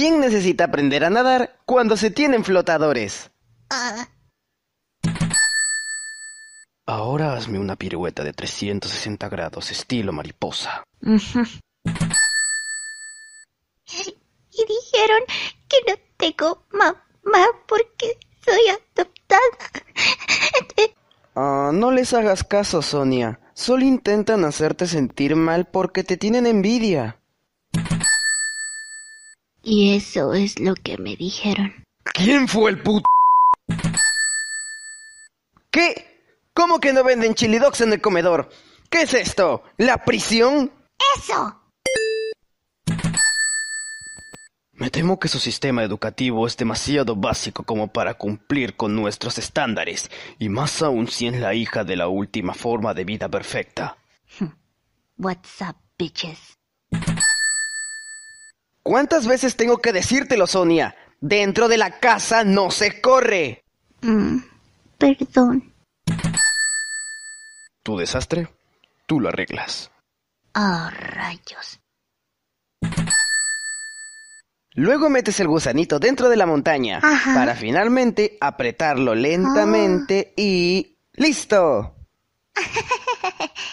¿Quién necesita aprender a nadar cuando se tienen flotadores? Ah. Ahora hazme una pirueta de 360 grados, estilo mariposa. Y dijeron que no tengo mamá porque soy adoptada. Ah, no les hagas caso, Sonia. Solo intentan hacerte sentir mal porque te tienen envidia. Y eso es lo que me dijeron. ¿Quién fue el puto? ¿Qué? ¿Cómo que no venden dogs en el comedor? ¿Qué es esto? ¿La prisión? ¡Eso! Me temo que su sistema educativo es demasiado básico como para cumplir con nuestros estándares, y más aún si es la hija de la última forma de vida perfecta. What's up, bitches? ¿Cuántas veces tengo que decírtelo, Sonia? Dentro de la casa no se corre. Mm, perdón. Tu desastre, tú lo arreglas. oh, rayos. Luego metes el gusanito dentro de la montaña para finalmente apretarlo lentamente ah. y... ¡Listo!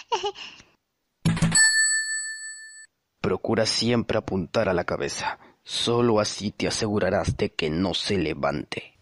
Procura siempre apuntar a la cabeza. Solo así te asegurarás de que no se levante.